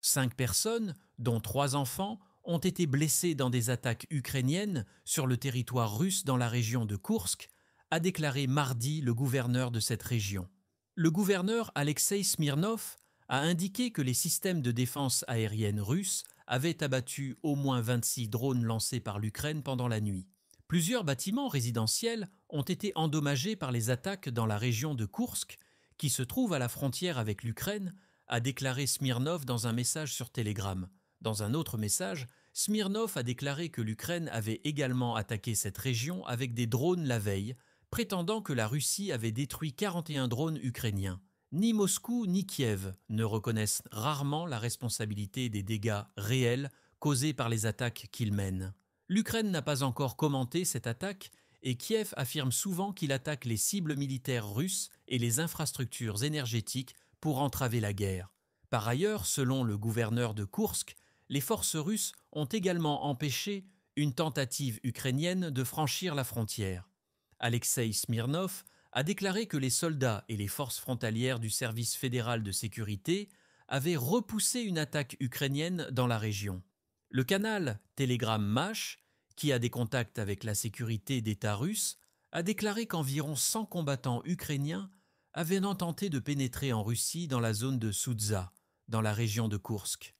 Cinq personnes, dont trois enfants, ont été blessées dans des attaques ukrainiennes sur le territoire russe dans la région de Kursk, a déclaré mardi le gouverneur de cette région. Le gouverneur Alexei Smirnov a indiqué que les systèmes de défense aérienne russes avaient abattu au moins 26 drones lancés par l'Ukraine pendant la nuit. Plusieurs bâtiments résidentiels ont été endommagés par les attaques dans la région de Kursk, qui se trouve à la frontière avec l'Ukraine, a déclaré Smirnov dans un message sur Telegram. Dans un autre message, Smirnov a déclaré que l'Ukraine avait également attaqué cette région avec des drones la veille, prétendant que la Russie avait détruit 41 drones ukrainiens. Ni Moscou ni Kiev ne reconnaissent rarement la responsabilité des dégâts réels causés par les attaques qu'ils mènent. L'Ukraine n'a pas encore commenté cette attaque et Kiev affirme souvent qu'il attaque les cibles militaires russes et les infrastructures énergétiques pour entraver la guerre. Par ailleurs, selon le gouverneur de Kursk, les forces russes ont également empêché une tentative ukrainienne de franchir la frontière. Alexei Smirnov a déclaré que les soldats et les forces frontalières du service fédéral de sécurité avaient repoussé une attaque ukrainienne dans la région. Le canal Telegram Mash, qui a des contacts avec la sécurité d'État russe, a déclaré qu'environ 100 combattants ukrainiens avaient tenté de pénétrer en Russie dans la zone de Soudza, dans la région de Koursk.